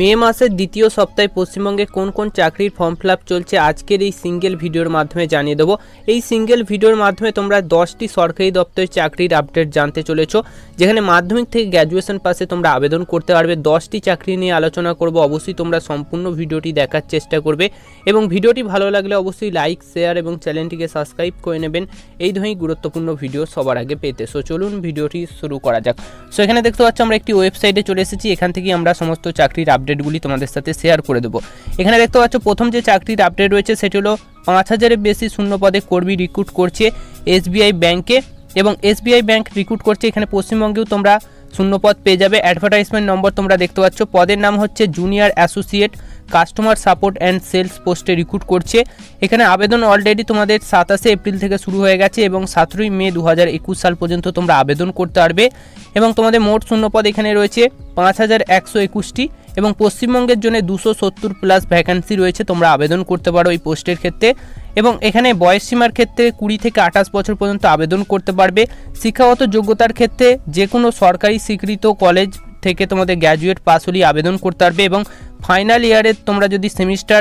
মে মাসের দ্বিতীয় সপ্তাহে পশ্চিমবঙ্গে কোন কোন চাকরির ফর্ম ফিল চলছে আজকের এই সিঙ্গেল ভিডিওর মাধ্যমে জানিয়ে দেবো এই সিঙ্গেল ভিডিওর মাধ্যমে তোমরা দশটি সরকারি দপ্তরের চাকরির আপডেট জানতে চলেছো যেখানে মাধ্যমিক থেকে গ্র্যাজুয়েশন পাশে তোমরা আবেদন করতে পারবে দশটি চাকরি নিয়ে আলোচনা করব অবশ্যই তোমরা সম্পূর্ণ ভিডিওটি দেখার চেষ্টা করবে এবং ভিডিওটি ভালো লাগলে অবশ্যই লাইক শেয়ার এবং চ্যানেলটিকে সাবস্ক্রাইব করে নেবেন এই ধরনের গুরুত্বপূর্ণ ভিডিও সবার আগে পেতে সো চলুন ভিডিওটি শুরু করা যাক সো এখানে দেখতে পাচ্ছি আমরা একটি ওয়েবসাইটে চলে এসেছি এখান থেকে আমরা সমস্ত চাকরির আপডেটগুলি তোমাদের সাথে শেয়ার করে দেবো এখানে দেখতে পাচ্ছ প্রথম যে চাকরির আপডেট রয়েছে সেটি হলো পাঁচ হাজারের বেশি শূন্য পদে কর্মী রিক্রুট করছে এসবিআই ব্যাংকে এবং এসবিআই ব্যাংক রিক্রুট করছে এখানে পশ্চিমবঙ্গেও তোমরা শূন্যপদ পেয়ে যাবে অ্যাডভার্টাইজমেন্ট নম্বর তোমরা দেখতে পাচ্ছ পদের নাম হচ্ছে junior associate customer support and sales পোস্টে রিক্রুট করছে এখানে আবেদন অলরেডি তোমাদের সাতাশে এপ্রিল থেকে শুরু হয়ে গেছে এবং সাতই মে দু সাল পর্যন্ত তোমরা আবেদন করতে পারবে এবং তোমাদের মোট শূন্যপদ এখানে রয়েছে পাঁচ হাজার একশো একুশটি এবং পশ্চিমবঙ্গের জন্য দুশো সত্তর প্লাস ভ্যাকান্সি রয়েছে তোমরা আবেদন করতে পারো এই পোস্টের ক্ষেত্রে এবং এখানে বয়সসীমার ক্ষেত্রে কুড়ি থেকে আঠাশ বছর পর্যন্ত আবেদন করতে পারবে শিক্ষাগত যোগ্যতার ক্ষেত্রে যে কোনো সরকারি স্বীকৃত কলেজ থেকে তোমাদের গ্র্যাজুয়েট পাস হলেই আবেদন করতে পারবে এবং ফাইনাল ইয়ারে তোমরা যদি সেমিস্টার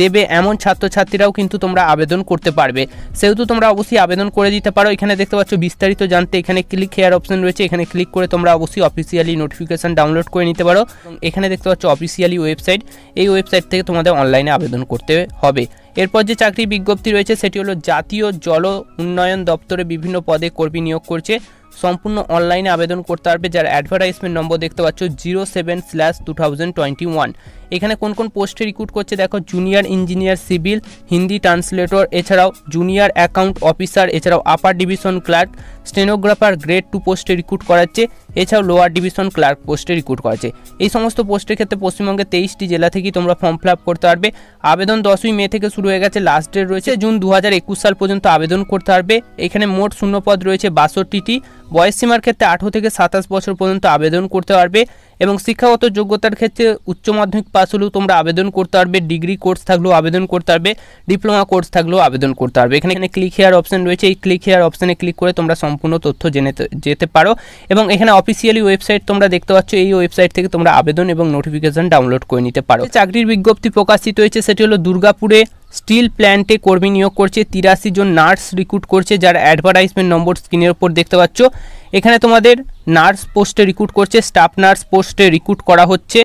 দেবে এমন ছাত্রছাত্রীরাও কিন্তু তোমরা আবেদন করতে পারবে সেহেতু তোমরা অবশ্যই আবেদন করে দিতে পারো এখানে দেখতে পাচ্ছ বিস্তারিত জানতে এখানে ক্লিক হেয়ার অপশন রয়েছে এখানে ক্লিক করে তোমরা অবশ্যই অফিসিয়ালি নোটিফিকেশান ডাউনলোড করে নিতে পারো এখানে দেখতে পাচ্ছ অফিসিয়ালি ওয়েবসাইট এই ওয়েবসাইট থেকে তোমাদের অনলাইনে আবেদন করতে হবে এরপর যে চাকরি বিজ্ঞপ্তি রয়েছে সেটি হলো জাতীয় জল উন্নয়ন দপ্তরে বিভিন্ন পদে কর্মী নিয়োগ করছে সম্পূর্ণ অনলাইনে আবেদন করতে পারবে যার অ্যাডভার্টাইজমেন্ট নম্বর দেখতে পাচ্ছ zero seven slash two thousand twenty one এখানে কোন কোন পোস্টে রিক্রুট করছে দেখো junior engineer civil Hindi translator এছাড়াও জুনিয়র অ্যাকাউন্ট অফিসার এছাড়াও upper division clerk stenographer grade two পোস্টে রিক্রুট করাচ্ছে এছাড়াও লোয়ার ডিভিশন ক্লার্ক পোস্টে রিক্রুট করাচ্ছে এই সমস্ত পোস্টের ক্ষেত্রে পশ্চিমবঙ্গের তেইশটি জেলা থেকেই তোমরা ফর্ম ফিল আপ করতে পারবে আবেদন দশই মে থেকে শুরু হয়ে গেছে লাস্ট ডেট রয়েছে জুন দু সাল পর্যন্ত আবেদন করতে পারবে এখানে মোট শূন্যপদ রয়েছে বাষট্টিটি বয়স সীমার ক্ষেত্রে আঠেরো থেকে সাতাশ বছর পর্যন্ত আবেদন করতে পারবে এবং শিক্ষাগত যোগ্যতার ক্ষেত্রে উচ্চ মাধ্যমিক পাস হলেও তোমরা আবেদন করতে পারবে ডিগ্রি কোর্স থাকলেও আবেদন করতে পারবে ডিপ্লোমা কোর্স থাকলেও আবেদন করতে পারবে এখানে এখানে ক্লিক হেয়ার অপশান রয়েছে এই ক্লিক হেয়ার অপশানে ক্লিক করে তোমরা সম্পূর্ণ তথ্য জেনে যেতে পারো এবং এখানে অফিসিয়ালি ওয়েবসাইট তোমরা দেখতে পাচ্ছ এই ওয়েবসাইট থেকে তোমরা আবেদন এবং নোটিফিকেশান ডাউনলোড করে নিতে পারো চাকরির বিজ্ঞপ্তি প্রকাশিত হয়েছে সেটি হলো দুর্গাপুরে স্টিল প্ল্যান্টে কর্মী নিয়োগ করছে তিরাশি জন নার্স রিক্রুট করছে যার অ্যাডভার্টাইজমেন্ট নম্বর স্ক্রিনের ওপর দেখতে পাচ্ছ এখানে তোমাদের নার্স পোস্টে রিক্রুট করছে স্টাফ নার্স পোস্টে রিক্রুট করা হচ্ছে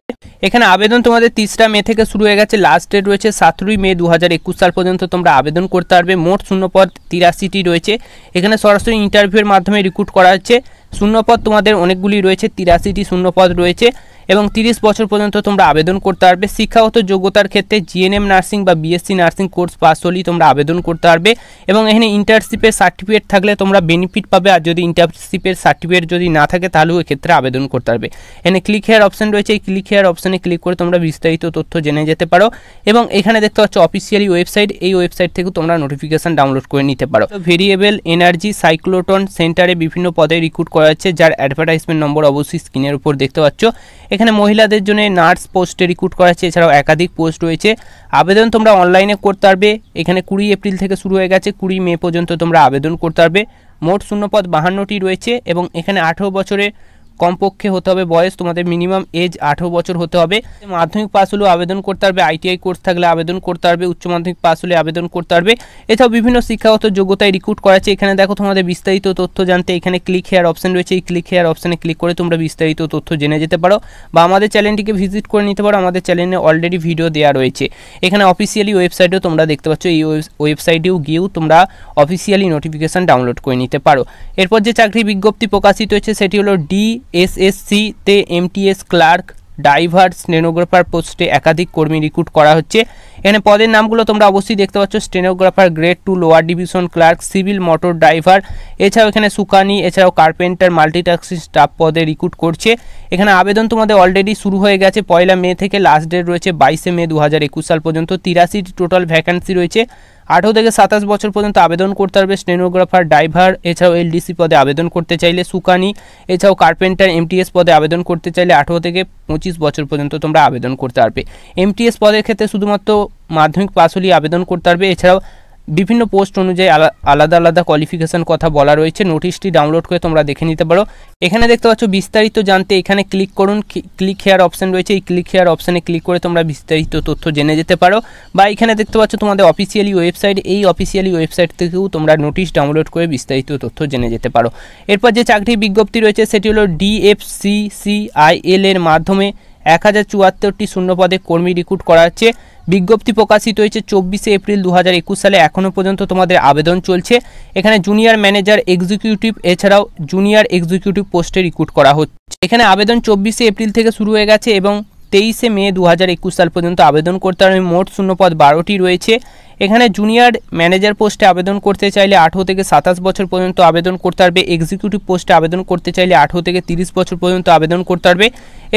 এখানে আবেদন তোমাদের তিসরা মে থেকে শুরু হয়ে গেছে লাস্ট ডেট রয়েছে সাতই মে দু একুশ সাল পর্যন্ত তোমরা আবেদন করতে পারবে মোট শূন্যপদ তিরাশিটি রয়েছে এখানে সরাসরি ইন্টারভিউয়ের মাধ্যমে রিক্রুট করা হচ্ছে শূন্যপদ তোমাদের অনেকগুলি রয়েছে তিরাশিটি শূন্যপদ রয়েছে এবং তিরিশ বছর পর্যন্ত তোমরা আবেদন করতে পারবে শিক্ষাগত যোগ্যতার ক্ষেত্রে জিএনএম নার্সিং বা বিএসসি নার্সিং কোর্স পাস হলেই তোমরা আবেদন করতে পারবে এবং এখানে ইন্টার্নশিপের সার্টিফিকেট থাকলে তোমরা বেনিফিট পাবে আর যদি ইন্টার্নশিপের সার্টিফিকেট যদি না থাকে তাহলেও এক্ষেত্রে আবেদন করতে পারবে এখানে ক্লিক হেয়ার অপশন রয়েছে এই ক্লিক হেয়ার অপশানে ক্লিক করে তোমরা বিস্তারিত তথ্য জেনে যেতে পারো এবং এখানে দেখতে পাচ্ছ অফিসিয়ালি ওয়েবসাইট এই ওয়েবসাইট থেকে তোমরা নোটিফিকেশান ডাউনলোড করে নিতে পারো ভেরিয়েবল এনার্জি সাইক্লোটন সেন্টারে বিভিন্ন পদে রিক্রুট করা হচ্ছে যার অ্যাডভার্টাইজমেন্ট নম্বর অবশ্যই স্ক্রিনের উপর দেখতে পাচ্ছ এখানে মহিলাদের জন্য নার্স পোস্টে রিক্রুট করা হচ্ছে এছাড়াও একাধিক পোস্ট রয়েছে আবেদন তোমরা অনলাইনে করতে পারবে এখানে কুড়ি এপ্রিল থেকে শুরু হয়ে গেছে কুড়ি মে পর্যন্ত তোমরা আবেদন করতে পারবে মোট শূন্যপদ বাহান্নটি রয়েছে এবং এখানে আঠেরো বছরের কমপক্ষে হতে হবে বয়স তোমাদের মিনিমাম এজ আঠেরো বছর হতে হবে মাধ্যমিক পাস হলেও আবেদন করতে পারবে আইটিআই কোর্স থাকলে আবেদন করতে পারবে উচ্চ মাধ্যমিক পাস হলে আবেদন করতে পারবে এছাড়াও বিভিন্ন শিক্ষাগত যোগ্যতায় রিক্রুট করাচ্ছে এখানে দেখো তোমাদের বিস্তারিত তথ্য জানতে এখানে ক্লিক হেয়ার অপশন রয়েছে এই ক্লিক হেয়ার অপশানে ক্লিক করে তোমরা বিস্তারিত তথ্য জেনে যেতে পারো বা আমাদের চ্যানেলটিকে ভিজিট করে নিতে পারো আমাদের চ্যানেলে অলরেডি ভিডিও দেওয়া রয়েছে এখানে অফিসিয়ালি ওয়েবসাইটেও তোমরা দেখতে পাচ্ছ এই ওয়েবসাইটেও গিয়েও তোমরা অফিসিয়ালি নোটিফিকেশান ডাউনলোড করে নিতে পারো এরপর যে চাকরি বিজ্ঞপ্তি প্রকাশিত হয়েছে সেটি হলো ডি এসএসসিতে এমটিএস ক্লার্ক ডাইভার স্টেনোগ্রাফার পোস্টে একাধিক কর্মী রিক্রুট করা হচ্ছে এখানে পদের নামগুলো তোমরা অবশ্যই দেখতে পাচ্ছ stenographer grade two lower division clerk civil motor driver এছাড়াও এখানে সুকানি এছাড়াও কার্পেন্টার মাল্টিটাস্কিং স্টাফ পদে রিক্রুট করছে এখানে আবেদন তোমাদের অলরেডি শুরু হয়ে গেছে পয়লা মে থেকে লাস্ট ডেট রয়েছে বাইশে মে দু সাল পর্যন্ত তিরাশিটি টোটাল ভ্যাকান্সি রয়েছে আঠেরো থেকে সাতাশ বছর পর্যন্ত আবেদন করতে পারবে স্টেনোগ্রাফার ড্রাইভার এছাড়াও এলডিসি পদে আবেদন করতে চাইলে সুকানি এছাড়াও কার্পেন্টার এমটিএস পদে আবেদন করতে চাইলে আঠেরো থেকে পঁচিশ বছর পর্যন্ত তোমরা আবেদন করতে পারবে এমটিএস পদের ক্ষেত্রে শুধুমাত্র মাধ্যমিক পাস হলেই আবেদন করতে পারবে এছাড়াও বিভিন্ন পোস্ট অনুযায়ী আলাদা আলাদা কোয়ালিফিকেশান কথা বলা রয়েছে নোটিশটি ডাউনলোড করে তোমরা দেখে নিতে পারো এখানে দেখতে পাচ্ছ বিস্তারিত জানতে এখানে ক্লিক করুন ক্লিক হেয়ার অপশান রয়েছে এই ক্লিক হেয়ার অপশানে ক্লিক করে তোমরা বিস্তারিত তথ্য জেনে যেতে পারো বা এখানে দেখতে পাচ্ছ তোমাদের অফিসিয়ালি ওয়েবসাইট এই অফিসিয়ালি ওয়েবসাইট থেকেও তোমরা নোটিশ ডাউনলোড করে বিস্তারিত তথ্য জেনে যেতে পারো এরপর যে চাকরির বিজ্ঞপ্তি রয়েছে সেটি হলো ডিএফসিসিআইএল এর মাধ্যমে এক হাজার চুয়াত্তরটি শূন্যপদে কর্মী রিক্রুট করা হচ্ছে বিজ্ঞপ্তি প্রকাশিত হয়েছে চব্বিশে এপ্রিল দু সালে এখনও পর্যন্ত তোমাদের আবেদন চলছে এখানে জুনিয়র ম্যানেজার এক্সিকিউটিভ এছাড়াও জুনিয়র এক্সিকিউটিভ পোস্টে রিক্রুট করা হচ্ছে এখানে আবেদন চব্বিশে এপ্রিল থেকে শুরু হয়ে গেছে এবং তেইশে মে দু একুশ সাল পর্যন্ত আবেদন করতে হবে মোট শূন্যপদ বারোটি রয়েছে এখানে জুনিয়র ম্যানেজার পোস্টে আবেদন করতে চাইলে আঠেরো থেকে সাতাশ বছর পর্যন্ত আবেদন করতে পারবে এক্সিকিউটিভ পোস্টে আবেদন করতে চাইলে আঠেরো থেকে তিরিশ বছর পর্যন্ত আবেদন করতে হবে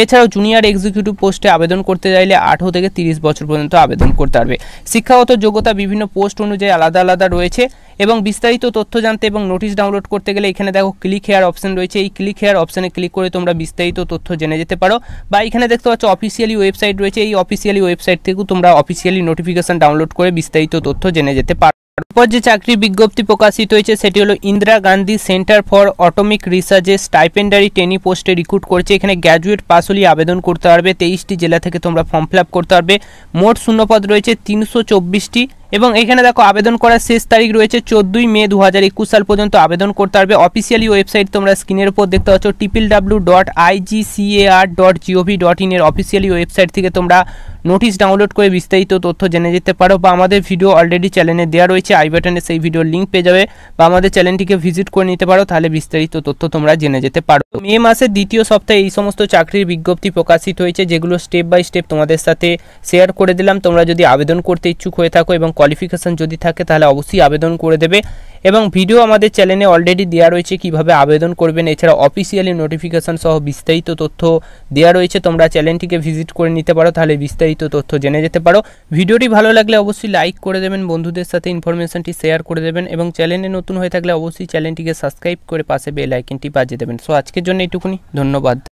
এছাড়াও জুনিয়র এক্সিকিউটিভ পোস্টে আবেদন করতে চাইলে আঠেরো থেকে তিরিশ বছর পর্যন্ত আবেদন করতে পারবে শিক্ষাগত যোগ্যতা বিভিন্ন পোস্ট অনুযায়ী আলাদা আলাদা রয়েছে এবং বিস্তারিত তথ্য জানতে এবং নোটিশ ডাউনলোড করতে গেলে এখানে দেখো ক্লিক হেয়ার অপশন রয়েছে এই ক্লিক হেয়ার অপশানে ক্লিক করে তোমরা বিস্তারিত তথ্য জেনে যেতে পারো বা এখানে দেখতে পাচ্ছ অফিসিয়ালি ওয়েবসাইট রয়েছে এই অফিসিয়ালি ওয়েবসাইট থেকেও তোমরা অফিসিয়ালি নোটিফিকেশান ডাউনলোড করে বিস্তারিত তথ্য জেনে যেতে পারো তারপর যে চাকরির বিজ্ঞপ্তি প্রকাশিত হয়েছে সেটি হলো Indira Gandhi centre for atomic রিসার্চে স্টাইপেন্ডারি ট্রেনি পোস্টে রিক্রুট করছে এখানে গ্র্যাজুয়েট পাস হলেই আবেদন করতে পারবে তেইশটি জেলা থেকে তোমরা ফর্ম ফিল করতে পারবে মোট শূন্যপদ রয়েছে তিনশো চব্বিশটি এবং এখানে দেখো আবেদন করার শেষ তারিখ রয়েছে চোদ্দই মে দু হাজার একুশ সাল পর্যন্ত আবেদন করতে পারবে অফিসিয়ালি ওয়েবসাইট তোমরা স্ক্রিনের উপর দেখতে পাচ্ছ triple W dot IGCAR dot GOV dot in এর অফিসিয়ালি ওয়েবসাইট থেকে তোমরা নোটিশ ডাউনলোড করে বিস্তারিত তথ্য জেনে যেতে পারো বা আমাদের ভিডিও অলরেডি চ্যানেলে দেওয়া রয়েছে আই বাটনে সেই ভিডিও লিঙ্ক পেয়ে যাবে বা আমাদের চ্যানেলটিকে ভিজিট করে নিতে পারো তাহলে বিস্তারিত তথ্য তোমরা জেনে যেতে পারো মে মাসের দ্বিতীয় সপ্তাহে এই সমস্ত চাকরির বিজ্ঞপ্তি প্রকাশিত হয়েছে যেগুলো স্টেপ বাই স্টেপ তোমাদের সাথে শেয়ার করে দিলাম তোমরা যদি আবেদন করতে ইচ্ছুক হয়ে থাকো এবং কোয়ালিফিকেশান যদি থাকে তাহলে অবশ্যই আবেদন করে দেবে এবং ভিডিও আমাদের চ্যানেলে অলরেডি দেওয়া রয়েছে কিভাবে আবেদন করবেন এছাড়া অফিসিয়ালি নোটিফিকেশান সহ বিস্তারিত তথ্য দেওয়া রয়েছে তোমরা চ্যানেলটিকে ভিজিট করে নিতে পারো তাহলে বিস্তারিত তথ্য জেনে যেতে পারো ভিডিওটি ভালো লাগলে অবশ্যই লাইক করে দেবেন বন্ধুদের সাথে ইনফরমেশনটি শেয়ার করে দেবেন এবং চ্যানেলে নতুন হয়ে থাকলে অবশ্যই চ্যানেলটিকে সাবস্ক্রাইব করে পাশে বেল আইকনটি বাজিয়ে দেবেন সো আজকের জন্য এইটুকুনি ধন্যবাদ